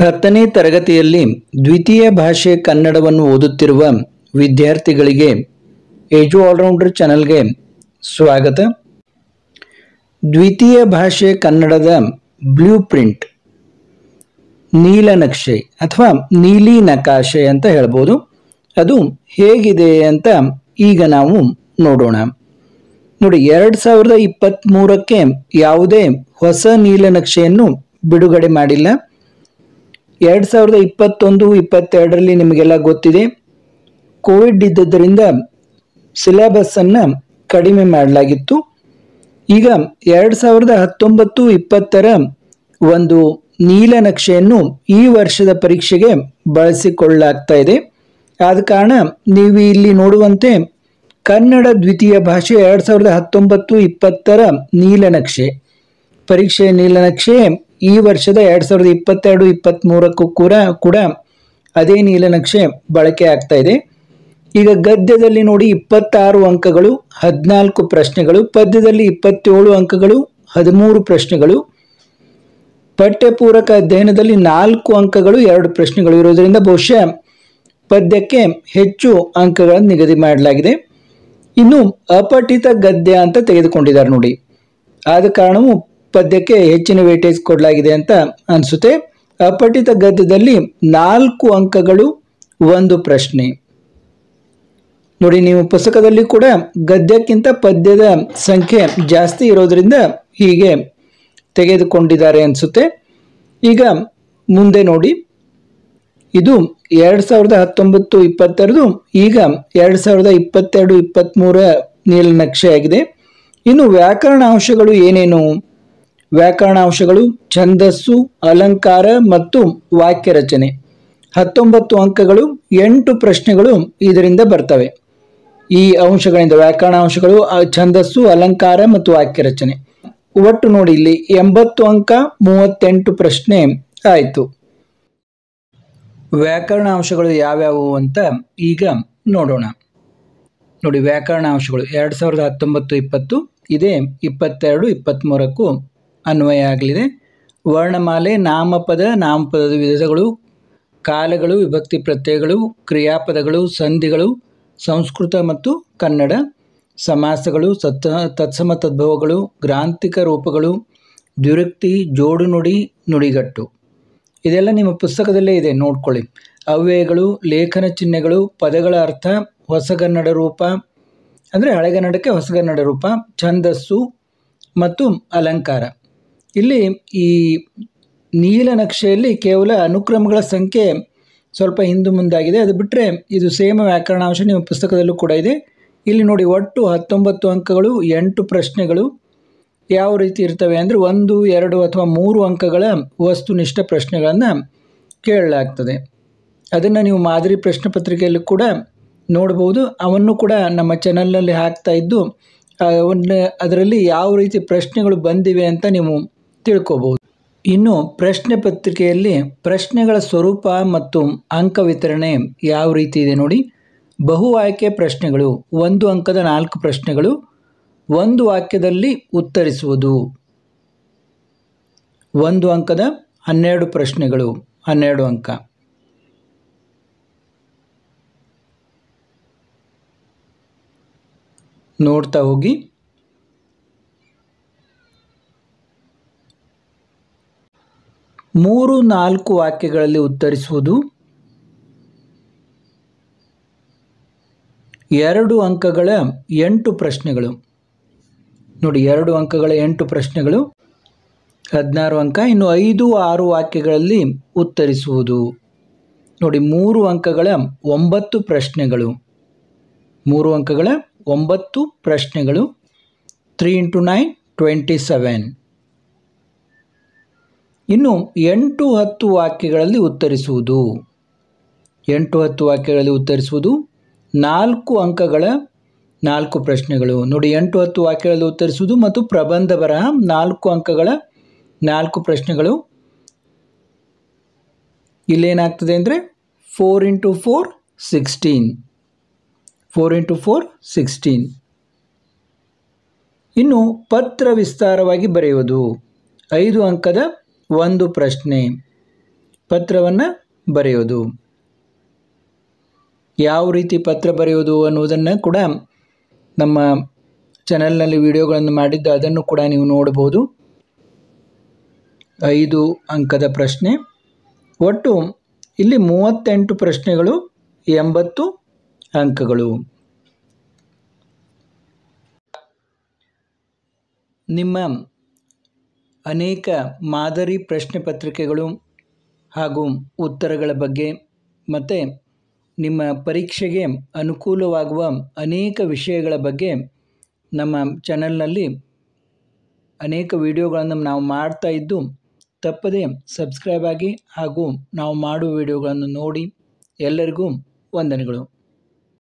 ಹತ್ತನೇ ತರಗತಿಯಲ್ಲಿ ದ್ವಿತೀಯ ಭಾಷೆ ಕನ್ನಡವನ್ನು ಓದುತ್ತಿರುವ ವಿದ್ಯಾರ್ಥಿಗಳಿಗೆ ಏಜು ಆಲ್ರೌಂಡರ್ ಚಾನಲ್ಗೆ ಸ್ವಾಗತ ದ್ವಿತೀಯ ಭಾಷೆ ಕನ್ನಡದ ಬ್ಲೂ ಪ್ರಿಂಟ್ ನೀಲನಕ್ಷೆ ಅಥವಾ ನೀಲಿ ನಕಾಶೆ ಅಂತ ಹೇಳ್ಬೋದು ಅದು ಹೇಗಿದೆ ಅಂತ ಈಗ ನಾವು ನೋಡೋಣ ನೋಡಿ ಎರಡು ಸಾವಿರದ ಇಪ್ಪತ್ತ್ಮೂರಕ್ಕೆ ಯಾವುದೇ ಹೊಸ ನೀಲನಕ್ಷೆಯನ್ನು ಬಿಡುಗಡೆ ಮಾಡಿಲ್ಲ ಎರಡು ಸಾವಿರದ ಇಪ್ಪತ್ತೊಂದು ಇಪ್ಪತ್ತೆರಡರಲ್ಲಿ ನಿಮಗೆಲ್ಲ ಗೊತ್ತಿದೆ ಕೋವಿಡ್ ಇದ್ದದ್ದರಿಂದ ಸಿಲೆಬಸ್ಸನ್ನು ಕಡಿಮೆ ಮಾಡಲಾಗಿತ್ತು ಈಗ ಎರಡು ಸಾವಿರದ ಹತ್ತೊಂಬತ್ತು ಇಪ್ಪತ್ತರ ಒಂದು ನೀಲನಕ್ಷೆಯನ್ನು ಈ ವರ್ಷದ ಪರೀಕ್ಷೆಗೆ ಬಳಸಿಕೊಳ್ಳಲಾಗ್ತಾ ಇದೆ ಆದ ಕಾರಣ ನೀವು ಇಲ್ಲಿ ನೋಡುವಂತೆ ಕನ್ನಡ ದ್ವಿತೀಯ ಭಾಷೆ ಎರಡು ಸಾವಿರದ ಹತ್ತೊಂಬತ್ತು ಇಪ್ಪತ್ತರ ನೀಲನಕ್ಷೆ ಪರೀಕ್ಷೆಯ ನೀಲನಕ್ಷೆ ಈ ವರ್ಷದ ಎರಡು ಸಾವಿರದ ಇಪ್ಪತ್ತೆರಡು ಇಪ್ಪತ್ತ್ಮೂರಕ್ಕೂ ಕೂಡ ಕೂಡ ಅದೇ ನೀಲನಕ್ಷೆ ಬಳಕೆ ಆಗ್ತಾ ಇದೆ ಈಗ ಗದ್ಯದಲ್ಲಿ ನೋಡಿ ಇಪ್ಪತ್ತಾರು ಅಂಕಗಳು ಹದಿನಾಲ್ಕು ಪ್ರಶ್ನೆಗಳು ಪದ್ಯದಲ್ಲಿ ಇಪ್ಪತ್ತೇಳು ಅಂಕಗಳು ಹದಿಮೂರು ಪ್ರಶ್ನೆಗಳು ಪಠ್ಯಪೂರಕ ಅಧ್ಯಯನದಲ್ಲಿ ನಾಲ್ಕು ಅಂಕಗಳು ಎರಡು ಪ್ರಶ್ನೆಗಳು ಇರೋದರಿಂದ ಬಹುಶಃ ಪದ್ಯಕ್ಕೆ ಹೆಚ್ಚು ಅಂಕಗಳನ್ನು ನಿಗದಿ ಮಾಡಲಾಗಿದೆ ಇನ್ನು ಅಪಠಿತ ಗದ್ಯ ಅಂತ ತೆಗೆದುಕೊಂಡಿದ್ದಾರೆ ನೋಡಿ ಆದ ಕಾರಣವು ಪದ್ಯಕ್ಕೆ ಹೆಚ್ಚಿನ ವೇಟೇಜ್ ಕೊಡಲಾಗಿದೆ ಅಂತ ಅನಿಸುತ್ತೆ ಅಪಠಿತ ಗದ್ಯದಲ್ಲಿ ನಾಲ್ಕು ಅಂಕಗಳು ಒಂದು ಪ್ರಶ್ನೆ ನೋಡಿ ನೀವು ಪುಸ್ತಕದಲ್ಲಿ ಕೂಡ ಗದ್ಯಕ್ಕಿಂತ ಪದ್ಯದ ಸಂಖ್ಯೆ ಜಾಸ್ತಿ ಇರೋದ್ರಿಂದ ಹೀಗೆ ತೆಗೆದುಕೊಂಡಿದ್ದಾರೆ ಅನಿಸುತ್ತೆ ಈಗ ಮುಂದೆ ನೋಡಿ ಇದು ಎರಡು ಸಾವಿರದ ಹತ್ತೊಂಬತ್ತು ಇಪ್ಪತ್ತೆರಡು ಈಗ ಎರಡು ಸಾವಿರದ ಇಪ್ಪತ್ತೆರಡು ಇಪ್ಪತ್ತ್ಮೂರ ನೀಲನಕ್ಷೆ ಆಗಿದೆ ಇನ್ನು ವ್ಯಾಕರಣ ಅಂಶಗಳು ಏನೇನು ವ್ಯಾಕರಣಾಂಶಗಳು ಛಂದಸ್ಸು ಅಲಂಕಾರ ಮತ್ತು ವಾಕ್ಯ ರಚನೆ ಹತ್ತೊಂಬತ್ತು ಅಂಕಗಳು ಎಂಟು ಪ್ರಶ್ನೆಗಳು ಇದರಿಂದ ಬರ್ತವೆ ಈ ಅಂಶಗಳಿಂದ ವ್ಯಾಕರಣಾಂಶಗಳು ಛಂದಸ್ಸು ಅಲಂಕಾರ ಮತ್ತು ವಾಕ್ಯ ರಚನೆ ಒಟ್ಟು ನೋಡಿ ಇಲ್ಲಿ ಎಂಬತ್ತು ಅಂಕ ಮೂವತ್ತೆಂಟು ಪ್ರಶ್ನೆ ಆಯಿತು ವ್ಯಾಕರಣಾಂಶಗಳು ಯಾವ್ಯಾವು ಅಂತ ಈಗ ನೋಡೋಣ ನೋಡಿ ವ್ಯಾಕರಣಾಂಶಗಳು ಎರಡು ಸಾವಿರದ ಹತ್ತೊಂಬತ್ತು ಇಪ್ಪತ್ತು ಇದೇ ಇಪ್ಪತ್ತೆರಡು ಇಪ್ಪತ್ತ್ಮೂರಕ್ಕೂ ಅನ್ವಯ ಆಗಲಿದೆ ವರ್ಣಮಾಲೆ ನಾಮಪದ ನಾಮಪದದ ವಿಧಗಳು ಕಾಲಗಳು ವಿಭಕ್ತಿ ಪ್ರತ್ಯಯಗಳು ಕ್ರಿಯಾಪದಗಳು ಸಂಧಿಗಳು ಸಂಸ್ಕೃತ ಮತ್ತು ಕನ್ನಡ ಸಮಾಸಗಳು ಸತ್ ತತ್ಸಮ ತದ್ಭವಗಳು ಗ್ರಾಂಥಿಕ ರೂಪಗಳು ದ್ವಿರುಕ್ತಿ ಜೋಡು ನುಡಿ ನುಡಿಗಟ್ಟು ಇದೆಲ್ಲ ನಿಮ್ಮ ಪುಸ್ತಕದಲ್ಲೇ ಇದೆ ನೋಡ್ಕೊಳ್ಳಿ ಅವ್ಯಯಗಳು ಲೇಖನ ಚಿಹ್ನೆಗಳು ಪದಗಳ ಅರ್ಥ ಹೊಸಗನ್ನಡ ರೂಪ ಅಂದರೆ ಹಳೆಗನ್ನಡಕ್ಕೆ ಹೊಸಗನ್ನಡ ರೂಪ ಛಂದಸ್ಸು ಮತ್ತು ಅಲಂಕಾರ ಇಲ್ಲಿ ಈ ನೀಲ ನಕ್ಷೆಯಲ್ಲಿ ಕೇವಲ ಅನುಕ್ರಮಗಳ ಸಂಖ್ಯೆ ಸ್ವಲ್ಪ ಹಿಂದೆ ಮುಂದಾಗಿದೆ ಅದು ಬಿಟ್ಟರೆ ಇದು ಸೇಮ ವ್ಯಾಕರಣಾಂಶ ನಿಮ್ಮ ಪುಸ್ತಕದಲ್ಲೂ ಕೂಡ ಇದೆ ಇಲ್ಲಿ ನೋಡಿ ಒಟ್ಟು ಹತ್ತೊಂಬತ್ತು ಅಂಕಗಳು ಎಂಟು ಪ್ರಶ್ನೆಗಳು ಯಾವ ರೀತಿ ಇರ್ತವೆ ಅಂದರೆ ಒಂದು ಎರಡು ಅಥವಾ ಮೂರು ಅಂಕಗಳ ವಸ್ತುನಿಷ್ಠ ಪ್ರಶ್ನೆಗಳನ್ನು ಕೇಳಲಾಗ್ತದೆ ಅದನ್ನು ನೀವು ಮಾದರಿ ಪ್ರಶ್ನೆ ಪತ್ರಿಕೆಯಲ್ಲಿ ಕೂಡ ನೋಡ್ಬೋದು ಅವನ್ನು ಕೂಡ ನಮ್ಮ ಚಾನಲ್ನಲ್ಲಿ ಹಾಕ್ತಾ ಇದ್ದು ಅದರಲ್ಲಿ ಯಾವ ರೀತಿ ಪ್ರಶ್ನೆಗಳು ಬಂದಿವೆ ಅಂತ ನೀವು ತಿಳ್ಕೋಬಹುದು ಇನ್ನು ಪ್ರಶ್ನೆ ಪತ್ರಿಕೆಯಲ್ಲಿ ಪ್ರಶ್ನೆಗಳ ಸ್ವರೂಪ ಮತ್ತು ಅಂಕ ವಿತರಣೆ ಯಾವ ರೀತಿ ಇದೆ ನೋಡಿ ಬಹು ಆಯ್ಕೆ ಪ್ರಶ್ನೆಗಳು ಒಂದು ಅಂಕದ ನಾಲ್ಕು ಪ್ರಶ್ನೆಗಳು ಒಂದು ವಾಕ್ಯದಲ್ಲಿ ಉತ್ತರಿಸುವುದು ಒಂದು ಅಂಕದ ಹನ್ನೆರಡು ಪ್ರಶ್ನೆಗಳು ಹನ್ನೆರಡು ಅಂಕ ನೋಡ್ತಾ ಹೋಗಿ ಮೂರು ನಾಲ್ಕು ವಾಕ್ಯಗಳಲ್ಲಿ ಉತ್ತರಿಸುವುದು ಎರಡು ಅಂಕಗಳ ಎಂಟು ಪ್ರಶ್ನೆಗಳು ನೋಡಿ ಎರಡು ಅಂಕಗಳ ಎಂಟು ಪ್ರಶ್ನೆಗಳು ಹದಿನಾರು ಅಂಕ ಇನ್ನು ಐದು ಆರು ವಾಕ್ಯಗಳಲ್ಲಿ ಉತ್ತರಿಸುವುದು ನೋಡಿ ಮೂರು ಅಂಕಗಳ ಒಂಬತ್ತು ಪ್ರಶ್ನೆಗಳು ಮೂರು ಅಂಕಗಳ ಒಂಬತ್ತು ಪ್ರಶ್ನೆಗಳು three into nine twenty seven ಇನ್ನು ಎಂಟು ಹತ್ತು ವಾಕ್ಯಗಳಲ್ಲಿ ಉತ್ತರಿಸುವುದು ಎಂಟು ಹತ್ತು ವಾಕ್ಯಗಳಲ್ಲಿ ಉತ್ತರಿಸುವುದು ನಾಲ್ಕು ಅಂಕಗಳ ನಾಲ್ಕು ಪ್ರಶ್ನೆಗಳು ನೋಡಿ ಎಂಟು ಹತ್ತು ವಾಕ್ಯಗಳಲ್ಲಿ ಉತ್ತರಿಸುವುದು ಮತ್ತು ಪ್ರಬಂಧ ಬರಹ ನಾಲ್ಕು ಅಂಕಗಳ ನಾಲ್ಕು ಪ್ರಶ್ನೆಗಳು ಇಲ್ಲೇನಾಗ್ತದೆ ಅಂದರೆ four into four sixteen four into four sixteen ಇನ್ನು ಪತ್ರ ವಿಸ್ತಾರವಾಗಿ ಬರೆಯುವುದು ಐದು ಅಂಕದ ಒಂದು ಪ್ರಶ್ನೆ ಪತ್ರವನ್ನು ಬರೆಯೋದು ಯಾವ ರೀತಿ ಪತ್ರ ಬರೆಯೋದು ಅನ್ನೋದನ್ನು ಕೂಡ ನಮ್ಮ ಚಾನಲ್ನಲ್ಲಿ ವಿಡಿಯೋಗಳನ್ನು ಮಾಡಿದ್ದು ಅದನ್ನು ಕೂಡ ನೀವು ನೋಡಬಹುದು ಐದು ಅಂಕದ ಪ್ರಶ್ನೆ ಒಟ್ಟು ಇಲ್ಲಿ ಮೂವತ್ತೆಂಟು ಪ್ರಶ್ನೆಗಳು ಎಂಬತ್ತು ಅಂಕಗಳು ನಿಮ್ಮ ಅನೇಕ ಮಾದರಿ ಪ್ರಶ್ನೆ ಪತ್ರಿಕೆಗಳು ಹಾಗೂ ಉತ್ತರಗಳ ಬಗ್ಗೆ ಮತ್ತು ನಿಮ್ಮ ಪರೀಕ್ಷೆಗೆ ಅನುಕೂಲವಾಗುವ ಅನೇಕ ವಿಷಯಗಳ ಬಗ್ಗೆ ನಮ್ಮ ಚಾನಲ್ನಲ್ಲಿ ಅನೇಕ ವಿಡಿಯೋಗಳನ್ನು ನಾವು ಮಾಡ್ತಾ ಇದ್ದು ತಪ್ಪದೇ ಸಬ್ಸ್ಕ್ರೈಬ್ ಆಗಿ ಹಾಗೂ ನಾವು ಮಾಡುವ ವಿಡಿಯೋಗಳನ್ನು ನೋಡಿ ಎಲ್ಲರಿಗೂ ವಂದನೆಗಳು